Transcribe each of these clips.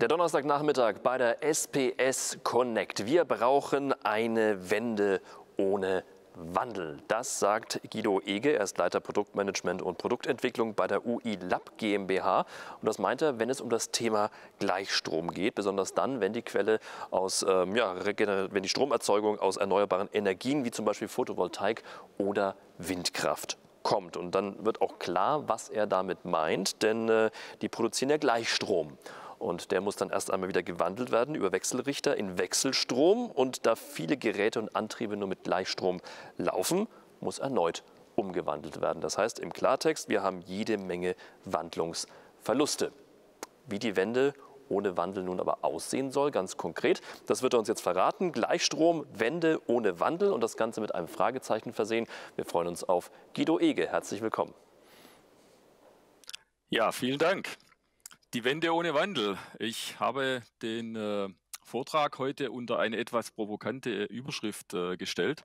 Der Donnerstagnachmittag bei der SPS Connect. Wir brauchen eine Wende ohne Wandel. Das sagt Guido Ege, er ist Leiter Produktmanagement und Produktentwicklung bei der UI Lab GmbH. Und das meint er, wenn es um das Thema Gleichstrom geht, besonders dann, wenn die Quelle aus, ähm, ja, wenn die Stromerzeugung aus erneuerbaren Energien wie zum Beispiel Photovoltaik oder Windkraft kommt. Und dann wird auch klar, was er damit meint, denn äh, die produzieren ja Gleichstrom. Und der muss dann erst einmal wieder gewandelt werden über Wechselrichter in Wechselstrom. Und da viele Geräte und Antriebe nur mit Gleichstrom laufen, muss erneut umgewandelt werden. Das heißt im Klartext, wir haben jede Menge Wandlungsverluste. Wie die Wende ohne Wandel nun aber aussehen soll, ganz konkret. Das wird er uns jetzt verraten. Gleichstrom, Wende ohne Wandel und das Ganze mit einem Fragezeichen versehen. Wir freuen uns auf Guido Ege. Herzlich willkommen. Ja, vielen Dank. Die Wende ohne Wandel. Ich habe den äh, Vortrag heute unter eine etwas provokante äh, Überschrift äh, gestellt,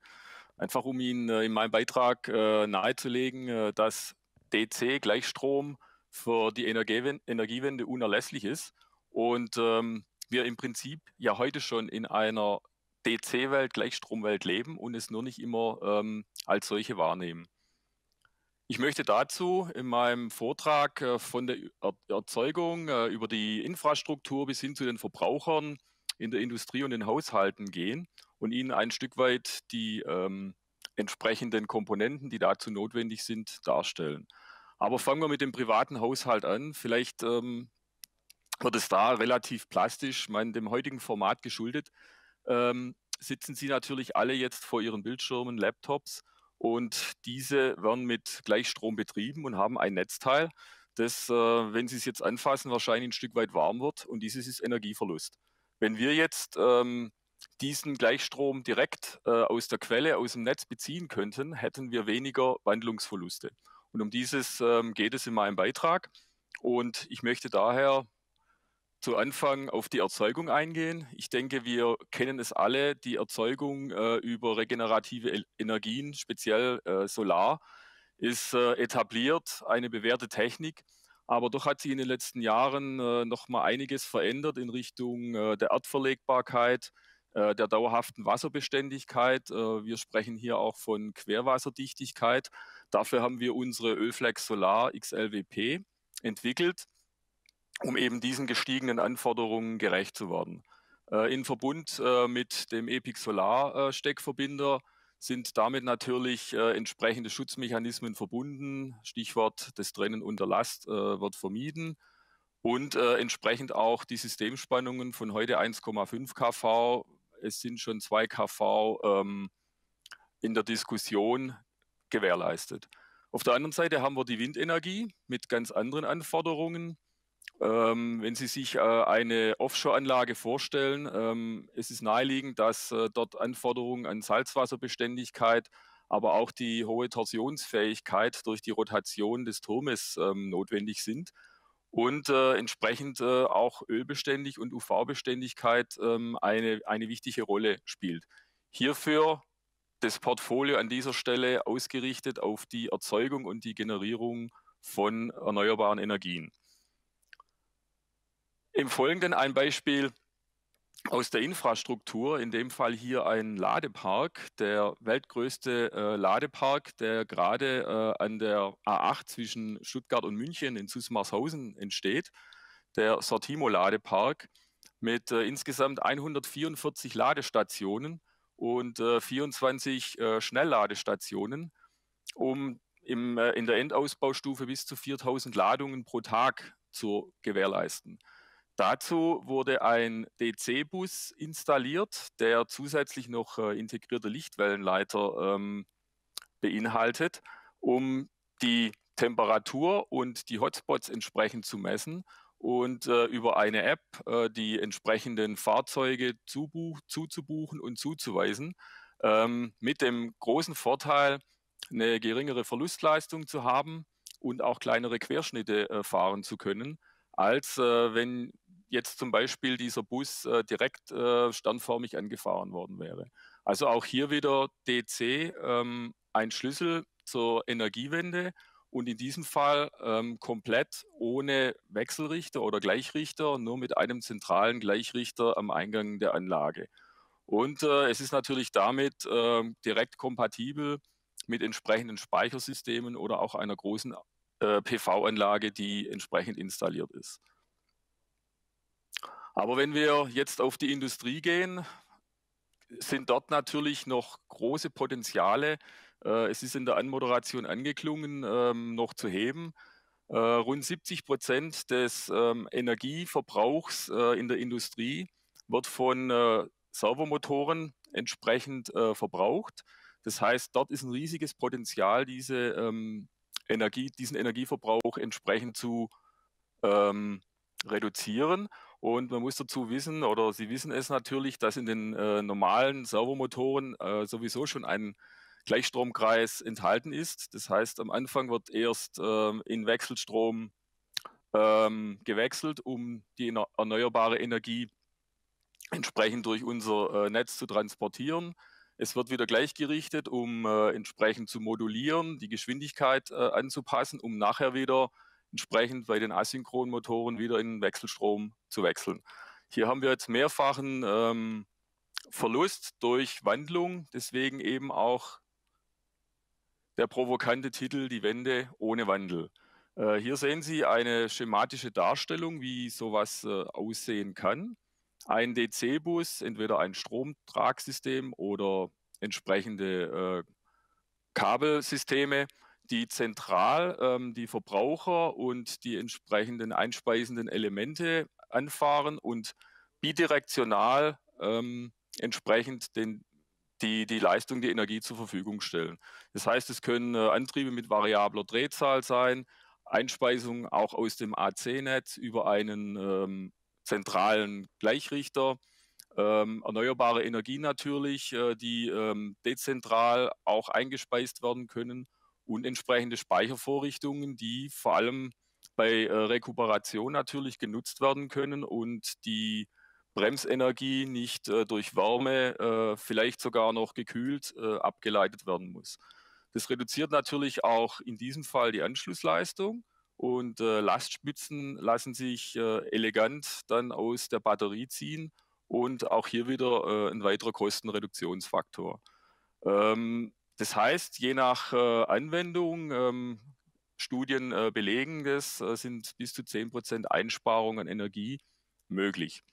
einfach um Ihnen äh, in meinem Beitrag äh, nahezulegen, äh, dass DC Gleichstrom für die Energiew Energiewende unerlässlich ist und ähm, wir im Prinzip ja heute schon in einer DC-Welt, Gleichstromwelt leben und es nur nicht immer ähm, als solche wahrnehmen. Ich möchte dazu in meinem Vortrag äh, von der Erzeugung äh, über die Infrastruktur bis hin zu den Verbrauchern in der Industrie und in Haushalten gehen und Ihnen ein Stück weit die ähm, entsprechenden Komponenten, die dazu notwendig sind, darstellen. Aber fangen wir mit dem privaten Haushalt an. Vielleicht ähm, wird es da relativ plastisch, ich dem heutigen Format geschuldet. Ähm, sitzen Sie natürlich alle jetzt vor Ihren Bildschirmen, Laptops und diese werden mit Gleichstrom betrieben und haben ein Netzteil, das, äh, wenn Sie es jetzt anfassen, wahrscheinlich ein Stück weit warm wird. Und dieses ist Energieverlust. Wenn wir jetzt ähm, diesen Gleichstrom direkt äh, aus der Quelle, aus dem Netz beziehen könnten, hätten wir weniger Wandlungsverluste. Und um dieses ähm, geht es in meinem Beitrag. Und ich möchte daher zu Anfang auf die Erzeugung eingehen. Ich denke, wir kennen es alle, die Erzeugung äh, über regenerative Energien, speziell äh, Solar, ist äh, etabliert, eine bewährte Technik. Aber doch hat sich in den letzten Jahren äh, noch mal einiges verändert in Richtung äh, der Erdverlegbarkeit, äh, der dauerhaften Wasserbeständigkeit. Äh, wir sprechen hier auch von Querwasserdichtigkeit. Dafür haben wir unsere Ölflex Solar XLWP entwickelt um eben diesen gestiegenen Anforderungen gerecht zu werden. Äh, in Verbund äh, mit dem Epic Solar äh, Steckverbinder sind damit natürlich äh, entsprechende Schutzmechanismen verbunden. Stichwort das Trennen unter Last äh, wird vermieden und äh, entsprechend auch die Systemspannungen von heute 1,5 kV. Es sind schon 2 kV ähm, in der Diskussion gewährleistet. Auf der anderen Seite haben wir die Windenergie mit ganz anderen Anforderungen. Ähm, wenn Sie sich äh, eine Offshore-Anlage vorstellen, ähm, es naheliegend, dass äh, dort Anforderungen an Salzwasserbeständigkeit, aber auch die hohe Torsionsfähigkeit durch die Rotation des Turmes ähm, notwendig sind und äh, entsprechend äh, auch Ölbeständig und UV-Beständigkeit ähm, eine, eine wichtige Rolle spielt. Hierfür das Portfolio an dieser Stelle ausgerichtet auf die Erzeugung und die Generierung von erneuerbaren Energien. Im Folgenden ein Beispiel aus der Infrastruktur, in dem Fall hier ein Ladepark, der weltgrößte äh, Ladepark, der gerade äh, an der A8 zwischen Stuttgart und München in Susmarshausen entsteht, der Sortimo-Ladepark mit äh, insgesamt 144 Ladestationen und 24 äh, äh, Schnellladestationen, um im, äh, in der Endausbaustufe bis zu 4000 Ladungen pro Tag zu gewährleisten. Dazu wurde ein DC-Bus installiert, der zusätzlich noch äh, integrierte Lichtwellenleiter ähm, beinhaltet, um die Temperatur und die Hotspots entsprechend zu messen und äh, über eine App äh, die entsprechenden Fahrzeuge zubuch, zuzubuchen und zuzuweisen, ähm, mit dem großen Vorteil, eine geringere Verlustleistung zu haben und auch kleinere Querschnitte äh, fahren zu können, als äh, wenn jetzt zum Beispiel dieser Bus äh, direkt äh, standförmig angefahren worden wäre. Also auch hier wieder DC ähm, ein Schlüssel zur Energiewende und in diesem Fall ähm, komplett ohne Wechselrichter oder Gleichrichter, nur mit einem zentralen Gleichrichter am Eingang der Anlage. Und äh, es ist natürlich damit äh, direkt kompatibel mit entsprechenden Speichersystemen oder auch einer großen äh, PV-Anlage, die entsprechend installiert ist. Aber wenn wir jetzt auf die Industrie gehen, sind dort natürlich noch große Potenziale. Äh, es ist in der Anmoderation angeklungen, ähm, noch zu heben. Äh, rund 70 Prozent des ähm, Energieverbrauchs äh, in der Industrie wird von Servomotoren entsprechend verbraucht. Das heißt, dort ist ein riesiges Potenzial, diese ähm, Energie, diesen Energieverbrauch entsprechend zu ähm, reduzieren. Und man muss dazu wissen, oder Sie wissen es natürlich, dass in den äh, normalen Servomotoren äh, sowieso schon ein Gleichstromkreis enthalten ist. Das heißt, am Anfang wird erst ähm, in Wechselstrom ähm, gewechselt, um die erneuerbare Energie entsprechend durch unser äh, Netz zu transportieren. Es wird wieder gleichgerichtet, um äh, entsprechend zu modulieren, die Geschwindigkeit äh, anzupassen, um nachher wieder entsprechend bei den asynchronen Motoren wieder in Wechselstrom zu wechseln. Hier haben wir jetzt mehrfachen ähm, Verlust durch Wandlung, deswegen eben auch der provokante Titel Die Wende ohne Wandel. Äh, hier sehen Sie eine schematische Darstellung, wie sowas äh, aussehen kann. Ein DC-Bus, entweder ein Stromtragsystem oder entsprechende äh, Kabelsysteme die zentral ähm, die Verbraucher und die entsprechenden einspeisenden Elemente anfahren und bidirektional ähm, entsprechend den, die, die Leistung, die Energie zur Verfügung stellen. Das heißt, es können äh, Antriebe mit variabler Drehzahl sein, Einspeisung auch aus dem AC-Netz über einen ähm, zentralen Gleichrichter, ähm, erneuerbare Energie natürlich, äh, die ähm, dezentral auch eingespeist werden können und entsprechende Speichervorrichtungen, die vor allem bei äh, Rekuperation natürlich genutzt werden können und die Bremsenergie nicht äh, durch Wärme, äh, vielleicht sogar noch gekühlt, äh, abgeleitet werden muss. Das reduziert natürlich auch in diesem Fall die Anschlussleistung und äh, Lastspitzen lassen sich äh, elegant dann aus der Batterie ziehen und auch hier wieder ein weiterer Kostenreduktionsfaktor. Ähm, das heißt, je nach äh, Anwendung, ähm, Studien äh, belegen das, äh, sind bis zu 10% Einsparung an Energie möglich.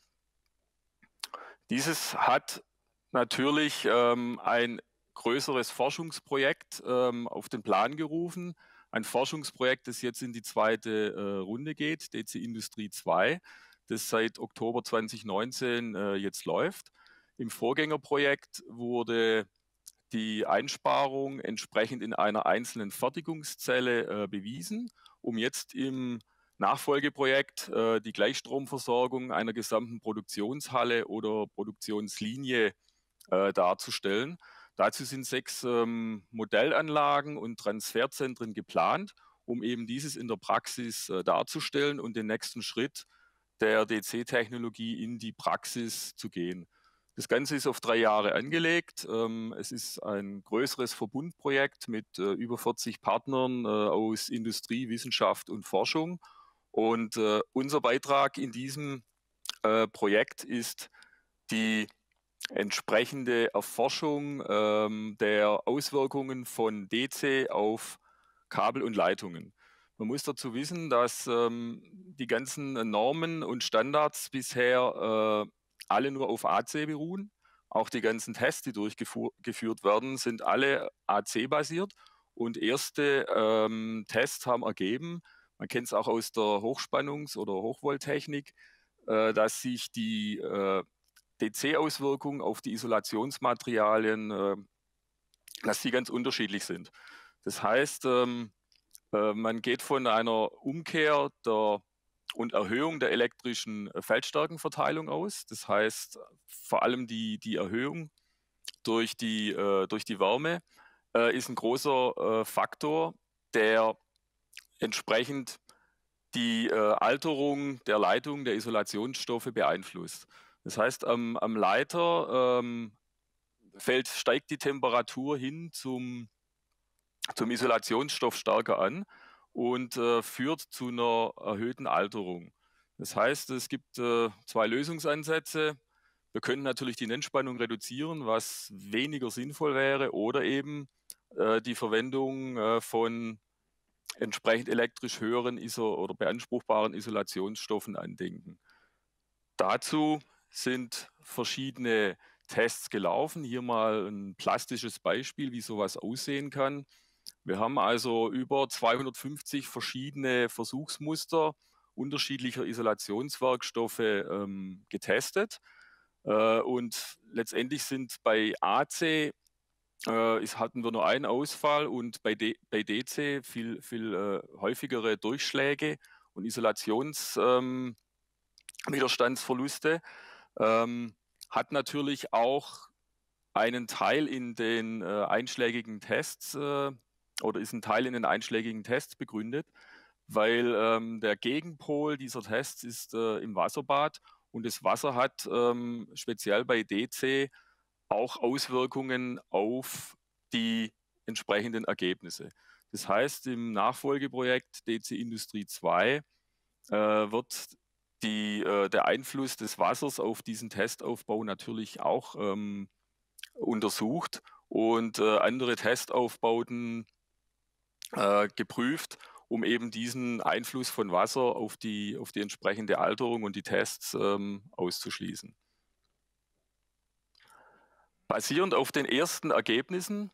Dieses hat natürlich ähm, ein größeres Forschungsprojekt ähm, auf den Plan gerufen. Ein Forschungsprojekt, das jetzt in die zweite äh, Runde geht, DC Industrie 2, das seit Oktober 2019 äh, jetzt läuft. Im Vorgängerprojekt wurde die Einsparung entsprechend in einer einzelnen Fertigungszelle äh, bewiesen, um jetzt im Nachfolgeprojekt äh, die Gleichstromversorgung einer gesamten Produktionshalle oder Produktionslinie äh, darzustellen. Dazu sind sechs ähm, Modellanlagen und Transferzentren geplant, um eben dieses in der Praxis äh, darzustellen und den nächsten Schritt der DC-Technologie in die Praxis zu gehen. Das Ganze ist auf drei Jahre angelegt. Ähm, es ist ein größeres Verbundprojekt mit äh, über 40 Partnern äh, aus Industrie, Wissenschaft und Forschung. Und äh, unser Beitrag in diesem Projekt ist die entsprechende Erforschung ähm, der Auswirkungen von DC auf Kabel und Leitungen. Man muss dazu wissen, dass ähm, die ganzen Normen und Standards bisher äh, alle nur auf AC beruhen. Auch die ganzen Tests, die durchgeführt werden, sind alle AC-basiert. Und erste ähm, Tests haben ergeben, man kennt es auch aus der Hochspannungs- oder Hochvolttechnik, äh, dass sich die äh, DC-Auswirkungen auf die Isolationsmaterialien, äh, dass die ganz unterschiedlich sind. Das heißt, ähm, äh, man geht von einer Umkehr der und Erhöhung der elektrischen äh, Feldstärkenverteilung aus. Das heißt, vor allem die, die Erhöhung durch die, äh, durch die Wärme äh, ist ein großer äh, Faktor, der entsprechend die äh, Alterung der Leitung der Isolationsstoffe beeinflusst. Das heißt, am, am Leiter ähm, fällt, steigt die Temperatur hin zum, zum Isolationsstoff stärker an und äh, führt zu einer erhöhten Alterung. Das heißt, es gibt äh, zwei Lösungsansätze. Wir können natürlich die Nennspannung reduzieren, was weniger sinnvoll wäre, oder eben äh, die Verwendung äh, von entsprechend elektrisch höheren Iso oder beanspruchbaren Isolationsstoffen andenken. Dazu sind verschiedene Tests gelaufen. Hier mal ein plastisches Beispiel, wie sowas aussehen kann. Wir haben also über 250 verschiedene Versuchsmuster unterschiedlicher Isolationswerkstoffe ähm, getestet. Äh, und letztendlich sind bei AC äh, ist, hatten wir nur einen Ausfall und bei, D, bei DC viel, viel äh, häufigere Durchschläge und Isolationswiderstandsverluste. Ähm, ähm, hat natürlich auch einen Teil in den äh, einschlägigen Tests äh, oder ist ein Teil in den einschlägigen Tests begründet, weil ähm, der Gegenpol dieser Tests ist äh, im Wasserbad und das Wasser hat ähm, speziell bei DC auch Auswirkungen auf die entsprechenden Ergebnisse. Das heißt, im Nachfolgeprojekt DC Industrie 2 äh, wird die, äh, der Einfluss des Wassers auf diesen Testaufbau natürlich auch ähm, untersucht und äh, andere Testaufbauten äh, geprüft, um eben diesen Einfluss von Wasser auf die, auf die entsprechende Alterung und die Tests ähm, auszuschließen. Basierend auf den ersten Ergebnissen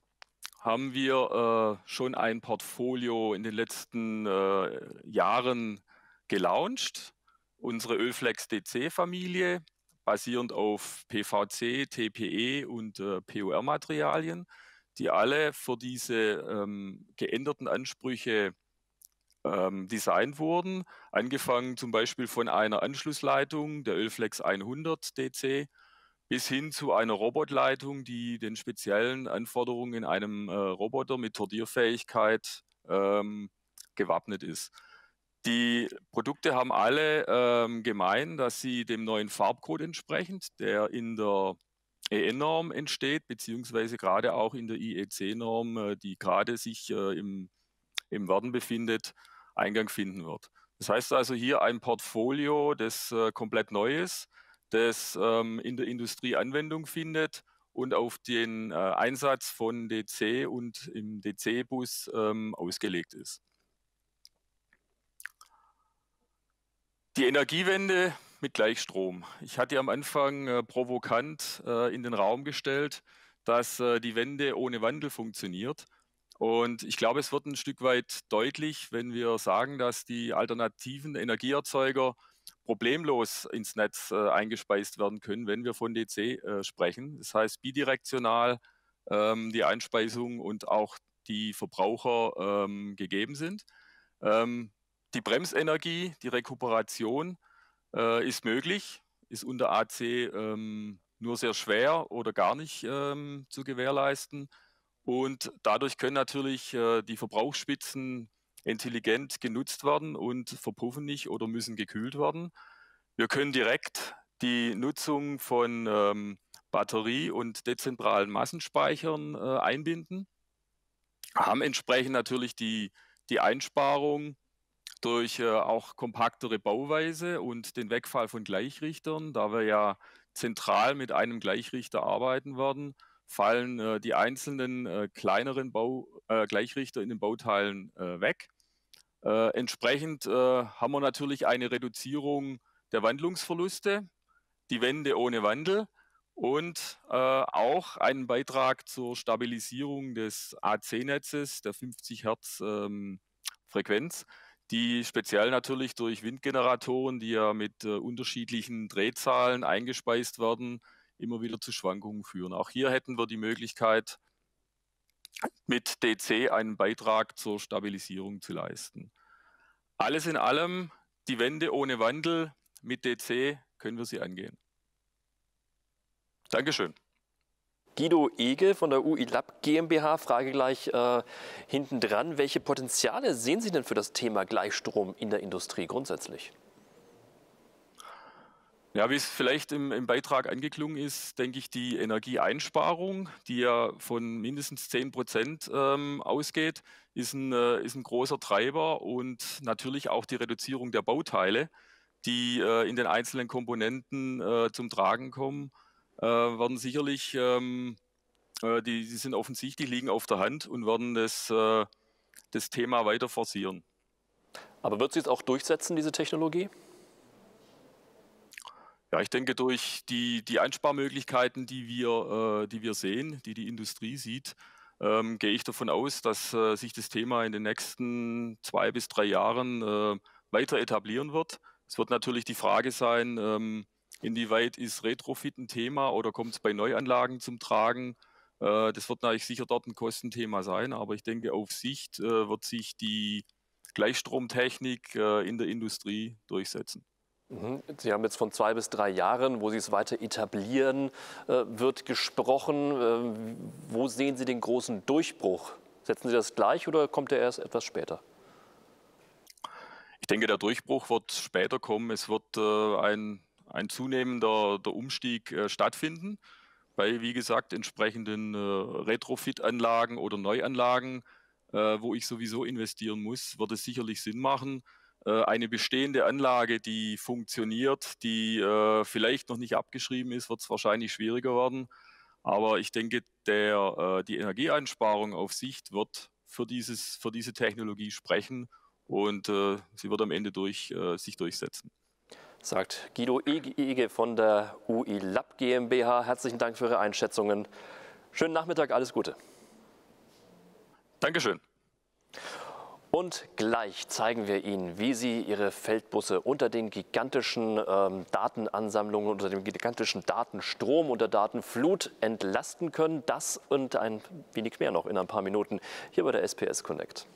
haben wir äh, schon ein Portfolio in den letzten äh, Jahren gelauncht. Unsere Ölflex DC-Familie, basierend auf PVC, TPE und äh, PUR-Materialien die alle für diese ähm, geänderten Ansprüche ähm, designt wurden. Angefangen zum Beispiel von einer Anschlussleitung, der Ölflex 100 DC, bis hin zu einer Robotleitung, die den speziellen Anforderungen in einem äh, Roboter mit Tordierfähigkeit ähm, gewappnet ist. Die Produkte haben alle ähm, gemein, dass sie dem neuen Farbcode entsprechend, der in der EN-Norm entsteht, beziehungsweise gerade auch in der IEC-Norm, äh, die gerade sich äh, im, im Werden befindet, Eingang finden wird. Das heißt also hier ein Portfolio, das äh, komplett neu ist, das ähm, in der Industrie Anwendung findet und auf den Einsatz von DC und im DC-Bus ähm, ausgelegt ist. Die Energiewende mit Gleichstrom. Ich hatte am Anfang äh, provokant äh, in den Raum gestellt, dass äh, die Wende ohne Wandel funktioniert. Und ich glaube, es wird ein Stück weit deutlich, wenn wir sagen, dass die alternativen Energieerzeuger problemlos ins Netz äh, eingespeist werden können, wenn wir von DC äh, sprechen. Das heißt, bidirektional ähm, die Einspeisung und auch die Verbraucher ähm, gegeben sind. Ähm, die Bremsenergie, die Rekuperation äh, ist möglich, ist unter AC ähm, nur sehr schwer oder gar nicht ähm, zu gewährleisten. Und dadurch können natürlich äh, die Verbrauchsspitzen intelligent genutzt werden und verpuffen nicht oder müssen gekühlt werden. Wir können direkt die Nutzung von ähm, Batterie und dezentralen Massenspeichern äh, einbinden, haben entsprechend natürlich die, die Einsparung durch äh, auch kompaktere Bauweise und den Wegfall von Gleichrichtern, da wir ja zentral mit einem Gleichrichter arbeiten werden, fallen äh, die einzelnen äh, kleineren Bau, äh, Gleichrichter in den Bauteilen äh, weg. Äh, entsprechend haben wir natürlich eine Reduzierung der Wandlungsverluste, die Wände ohne Wandel und auch einen Beitrag zur Stabilisierung des AC-Netzes der 50 Hertz ähm, Frequenz die speziell natürlich durch Windgeneratoren, die ja mit äh, unterschiedlichen Drehzahlen eingespeist werden, immer wieder zu Schwankungen führen. Auch hier hätten wir die Möglichkeit, mit DC einen Beitrag zur Stabilisierung zu leisten. Alles in allem, die Wende ohne Wandel, mit DC können wir sie angehen. Dankeschön. Guido Ege von der UI Lab GmbH. Frage gleich äh, hinten dran. Welche Potenziale sehen Sie denn für das Thema Gleichstrom in der Industrie grundsätzlich? Ja, wie es vielleicht im, im, Beitrag angeklungen ist, denke ich, die Energieeinsparung, die ja von mindestens 10 Prozent ähm, ausgeht, ist ein, äh, ist ein großer Treiber und natürlich auch die Reduzierung der Bauteile, die äh, in den einzelnen Komponenten äh, zum Tragen kommen. Äh, werden sicherlich, ähm, äh, die, die, sind offensichtlich, liegen auf der Hand und werden das, äh, das Thema weiter forcieren. Aber wird sie es auch durchsetzen, diese Technologie? Ja, ich denke, durch die, die Einsparmöglichkeiten, die wir, äh, die wir sehen, die die Industrie sieht, ähm, gehe ich davon aus, dass äh, sich das Thema in den nächsten zwei bis drei Jahren äh, weiter etablieren wird. Es wird natürlich die Frage sein, ähm, Inwieweit ist Retrofit ein Thema oder kommt es bei Neuanlagen zum Tragen? Äh, das wird natürlich sicher dort ein Kostenthema sein, aber ich denke, auf Sicht äh, wird sich die Gleichstromtechnik äh, in der Industrie durchsetzen. Mhm. Sie haben jetzt von zwei bis drei Jahren, wo Sie es weiter etablieren, äh, wird gesprochen. Äh, wo sehen Sie den großen Durchbruch? Setzen Sie das gleich oder kommt der erst etwas später? Ich denke, der Durchbruch wird später kommen. Es wird äh, ein ein zunehmender der Umstieg äh, stattfinden. Bei, wie gesagt, entsprechenden äh, Retrofit-Anlagen oder Neuanlagen, äh, wo ich sowieso investieren muss, wird es sicherlich Sinn machen, äh, eine bestehende Anlage, die funktioniert, die äh, vielleicht noch nicht abgeschrieben ist, wird es wahrscheinlich schwieriger werden. Aber ich denke, der, die Energieeinsparung auf Sicht wird für, dieses, für diese Technologie sprechen und äh, sie wird am Ende durch, äh, sich durchsetzen sagt Guido Ege von der UI Lab GmbH. Herzlichen Dank für Ihre Einschätzungen. Schönen Nachmittag, alles Gute. Dankeschön. Und gleich zeigen wir Ihnen, wie Sie Ihre Feldbusse unter den gigantischen ähm, Datenansammlungen, unter dem gigantischen Datenstrom, unter Datenflut entlasten können. Das und ein wenig mehr noch in ein paar Minuten hier bei der SPS Connect.